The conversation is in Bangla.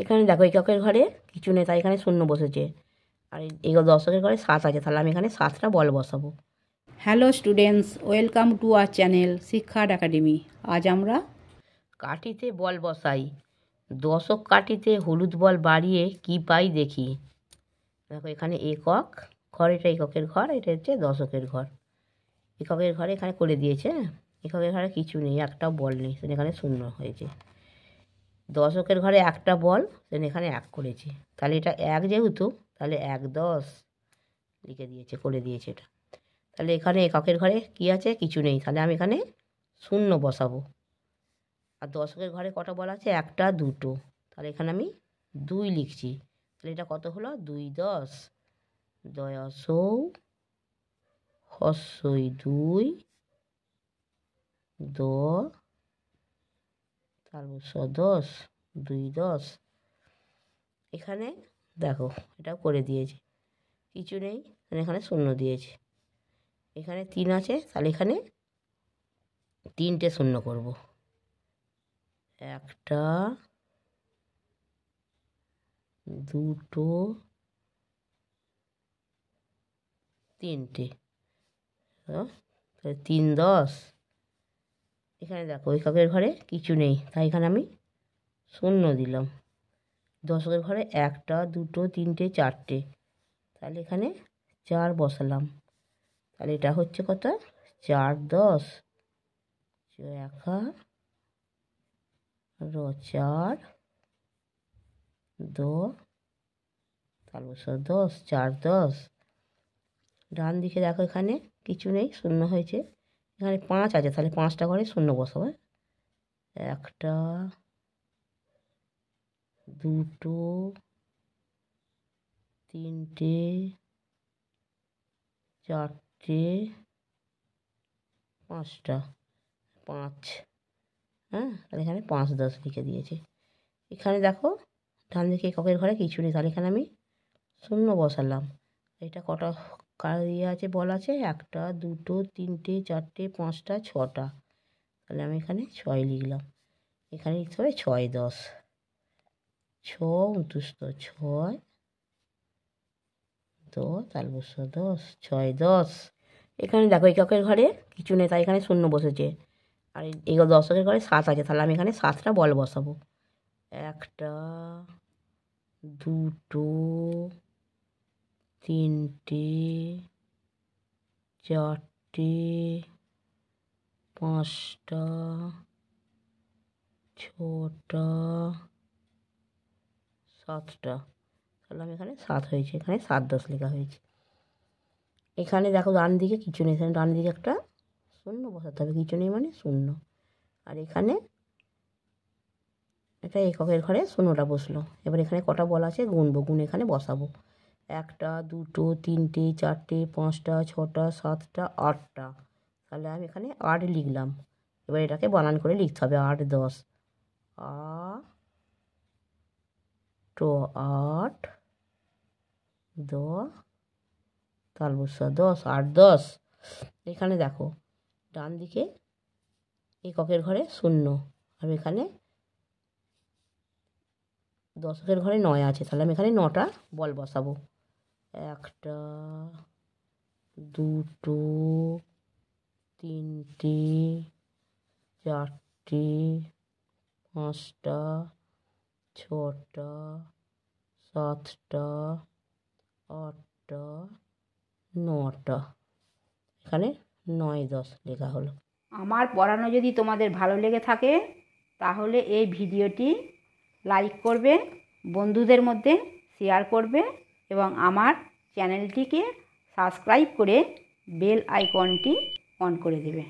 এখানে দেখো এই চকের ঘরে কিছু নেই তাই এখানে শূন্য বসেছে আর এই দর্শকের ঘরে সাত আছে তাহলে আমি এখানে সাতটা বল বসাবো hello students welcome to our channel Shiksha academy আজ আমরা কাঠিতে বল বসাই দশক কাঠিতে হলুদ বল বাড়িয়ে কি পাই দেখি দেখো এখানে একক ঘর এটা এককের ঘর এটা হচ্ছে দশকের ঘর এককের ঘরে এখানে করে দিয়েছে হ্যাঁ? এককের ঘরে কিছু নেই একটা বল নেই এখানে শূন্য হয়েছে দশকের ঘরে একটা বল সেন এখানে এক করেছে তাহলে এটা এক যেহেতু তাহলে এক দশ লিখে দিয়েছে করে দিয়েছে এটা তাহলে এখানে এককের ঘরে কি আছে কিছু নেই তাহলে আমি এখানে শূন্য বসাবো আর দশকের ঘরে কটা বল আছে একটা দুটো তাহলে এখানে আমি দুই লিখছি তাহলে এটা কত হলো দুই দশ দশ হস্যই দুই দশ তারপর দশ দুই দশ এখানে দেখো এটাও করে দিয়েছে কিছু নেই এখানে শূন্য দিয়েছে এখানে তিন আছে তাহলে এখানে তিনটে শূন্য করব একটা দুটো তিনটে হ্যাঁ, তাহলে তিন দশ এখানে দেখো ওই কাকের ঘরে কিছু নেই তাই এখানে আমি শূন্য দিলাম দশকের ঘরে একটা দুটো তিনটে চারটে তাহলে এখানে চার বসালাম তাহলে এটা হচ্ছে কত চার দশ একা র চার দ দশ চার দশ ডান দিকে দেখো এখানে কিছু নেই শূন্য হয়েছে এখানে পাঁচ আছে তাহলে পাঁচটা ঘরে শূন্য বসাবো হ্যাঁ? একটা দুটো তিনটে চারটে পাঁচটা পাঁচ হ্যাঁ তাহলে এখানে পাঁচ দশ লিখে দিয়েছে এখানে দেখো ডান দিকে ককের ঘরে কিছু নেই তাহলে এখানে আমি শূন্য বসালাম এটা কটা ইয়ে আছে বল আছে একটা দুটো তিনটে চারটে পাঁচটা ছটা তাহলে আমি এখানে ছয় লিখলাম এখানে লিখতে হবে ছয় দশ ছ উনতুষ্ট ছয় দশ তাল বস দশ ছয় দশ এখানে দেখো এককের ঘরে কিছু নেই তাই এখানে শূন্য বসেছে আর এই দশকের ঘরে সাত আছে তাহলে আমি এখানে সাতটা বল বসাবো একটা দুটো তিনটে চারটে পাঁচটা ছটা সাতটা তাহলে আমি এখানে সাত হয়েছে এখানে সাত দশ লেখা হয়েছে এখানে দেখো ডান দিকে কিছু নেই এখানে ডান দিকে একটা শূন্য বসাতে হবে কিছু নেই মানে শূন্য আর এখানে এটা এককের ঘরে শূন্যটা বসলো এবার এখানে কটা বল আছে গুনবো গুণ এখানে বসাবো একটা দুটো তিনটে চারটে পাঁচটা ছটা সাতটা আটটা তাহলে আমি এখানে আট লিখলাম এবার এটাকে বানান করে লিখতে হবে আট দশ আ ট আট দ তালবসা দশ আট দশ এখানে দেখো ডান দিকে এককের ঘরে শূন্য আর এখানে দশকের ঘরে নয় আছে তাহলে আমি এখানে নটা বল বসাবো একটা দুটো তিনটে চারটে পাঁচটা ছটা সাতটা আটটা নটা এখানে নয় দশ লেখা হলো আমার পড়ানো যদি তোমাদের ভালো লেগে থাকে তাহলে এই ভিডিওটি লাইক করবে বন্ধুদের মধ্যে শেয়ার করবে এবং আমার চ্যানেলটিকে সাবস্ক্রাইব করে বেল আইকনটি অন করে দেবে